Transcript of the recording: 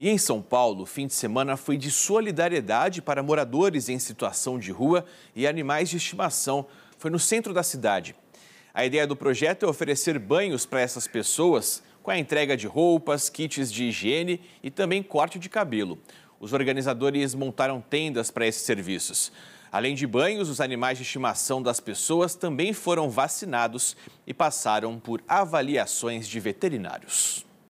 E em São Paulo, o fim de semana foi de solidariedade para moradores em situação de rua e animais de estimação. Foi no centro da cidade. A ideia do projeto é oferecer banhos para essas pessoas com a entrega de roupas, kits de higiene e também corte de cabelo. Os organizadores montaram tendas para esses serviços. Além de banhos, os animais de estimação das pessoas também foram vacinados e passaram por avaliações de veterinários.